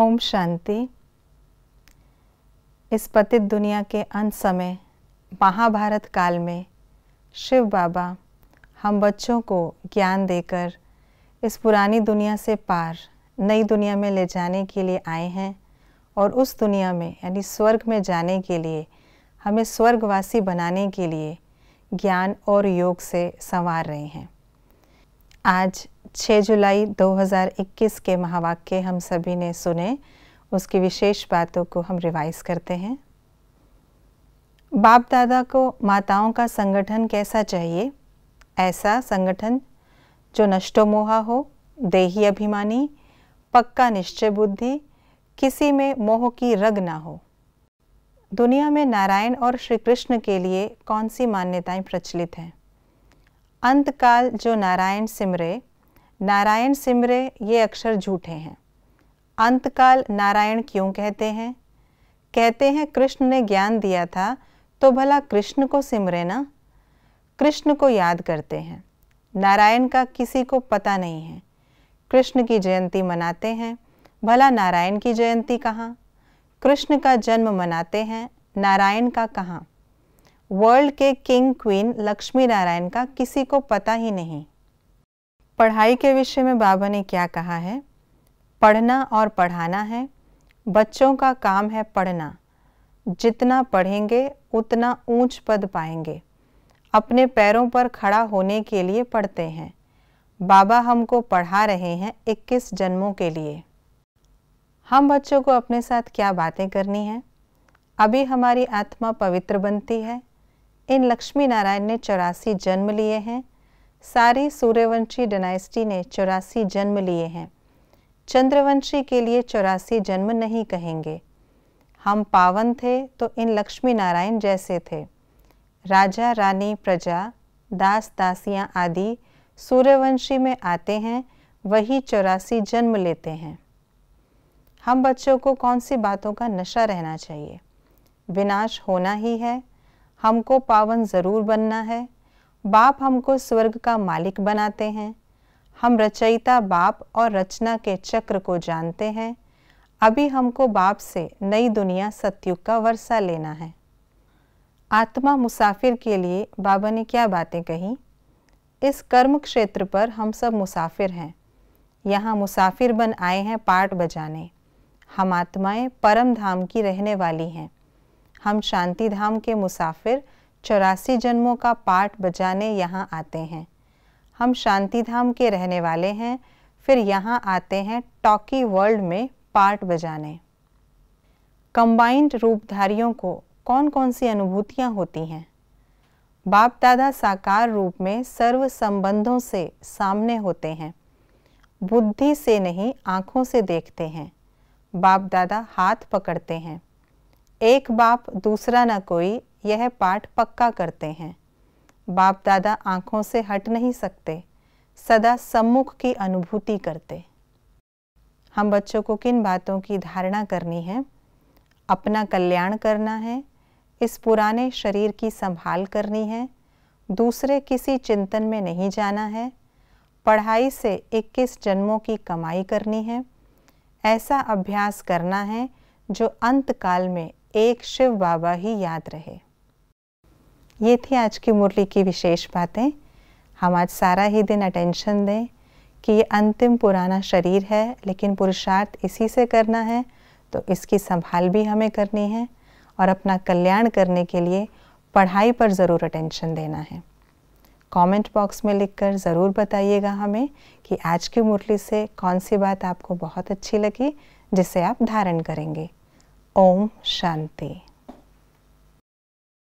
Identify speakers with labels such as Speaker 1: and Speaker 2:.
Speaker 1: ओम शांति इस पतित दुनिया के अंत समय महाभारत काल में शिव बाबा हम बच्चों को ज्ञान देकर इस पुरानी दुनिया से पार नई दुनिया में ले जाने के लिए आए हैं और उस दुनिया में यानी स्वर्ग में जाने के लिए हमें स्वर्गवासी बनाने के लिए ज्ञान और योग से संवार रहे हैं आज 6 जुलाई 2021 के महावाक्य हम सभी ने सुने उसकी विशेष बातों को हम रिवाइज करते हैं बाप दादा को माताओं का संगठन कैसा चाहिए ऐसा संगठन जो नष्टोमोहा हो देही अभिमानी पक्का निश्चय बुद्धि किसी में मोह की रग ना हो दुनिया में नारायण और श्री कृष्ण के लिए कौन सी मान्यताएं प्रचलित हैं अंतकाल जो नारायण सिमरे नारायण सिमरे ये अक्षर झूठे हैं अंतकाल नारायण क्यों कहते हैं कहते हैं कृष्ण ने ज्ञान दिया था तो भला कृष्ण को सिमरे ना कृष्ण को याद करते हैं नारायण का किसी को पता नहीं है कृष्ण की जयंती मनाते हैं भला नारायण की जयंती कहाँ कृष्ण का जन्म मनाते हैं नारायण का कहाँ वर्ल्ड के किंग क्वीन लक्ष्मी नारायण का किसी को पता ही नहीं पढ़ाई के विषय में बाबा ने क्या कहा है पढ़ना और पढ़ाना है बच्चों का काम है पढ़ना जितना पढ़ेंगे उतना ऊंच पद पाएंगे अपने पैरों पर खड़ा होने के लिए पढ़ते हैं बाबा हमको पढ़ा रहे हैं 21 जन्मों के लिए हम बच्चों को अपने साथ क्या बातें करनी है अभी हमारी आत्मा पवित्र बनती है इन लक्ष्मी नारायण ने चौरासी जन्म लिए हैं सारी सूर्यवंशी डायनेस्टी ने चौरासी जन्म लिए हैं चंद्रवंशी के लिए चौरासी जन्म नहीं कहेंगे हम पावन थे तो इन लक्ष्मी नारायण जैसे थे राजा रानी प्रजा दास दासियां आदि सूर्यवंशी में आते हैं वही चौरासी जन्म लेते हैं हम बच्चों को कौन सी बातों का नशा रहना चाहिए विनाश होना ही है हमको पावन ज़रूर बनना है बाप हमको स्वर्ग का मालिक बनाते हैं हम रचयिता बाप और रचना के चक्र को जानते हैं अभी हमको बाप से नई दुनिया सत्युग का वर्षा लेना है आत्मा मुसाफिर के लिए बाबा ने क्या बातें कही इस कर्म क्षेत्र पर हम सब मुसाफिर हैं यहाँ मुसाफिर बन आए हैं पाठ बजाने हम आत्माएं परम धाम की रहने वाली हैं हम शांति धाम के मुसाफिर चौरासी जन्मों का पाठ बजाने यहाँ आते हैं हम शांति धाम के रहने वाले हैं फिर यहाँ आते हैं टॉकी वर्ल्ड में पाठ बजाने कंबाइंड रूपधारियों को कौन कौन सी अनुभूतियाँ होती हैं बाप दादा साकार रूप में सर्व संबंधों से सामने होते हैं बुद्धि से नहीं आँखों से देखते हैं बाप दादा हाथ पकड़ते हैं एक बाप दूसरा न कोई यह पाठ पक्का करते हैं बाप दादा आँखों से हट नहीं सकते सदा सम्मुख की अनुभूति करते हम बच्चों को किन बातों की धारणा करनी है अपना कल्याण करना है इस पुराने शरीर की संभाल करनी है दूसरे किसी चिंतन में नहीं जाना है पढ़ाई से 21 जन्मों की कमाई करनी है ऐसा अभ्यास करना है जो अंतकाल में एक शिव बाबा ही याद रहे ये थी आज की मुरली की विशेष बातें हम आज सारा ही दिन अटेंशन दें कि ये अंतिम पुराना शरीर है लेकिन पुरुषार्थ इसी से करना है तो इसकी संभाल भी हमें करनी है और अपना कल्याण करने के लिए पढ़ाई पर ज़रूर अटेंशन देना है कमेंट बॉक्स में लिखकर ज़रूर बताइएगा हमें कि आज की मुरली से कौन सी बात आपको बहुत अच्छी लगी जिसे आप धारण करेंगे ओम शांति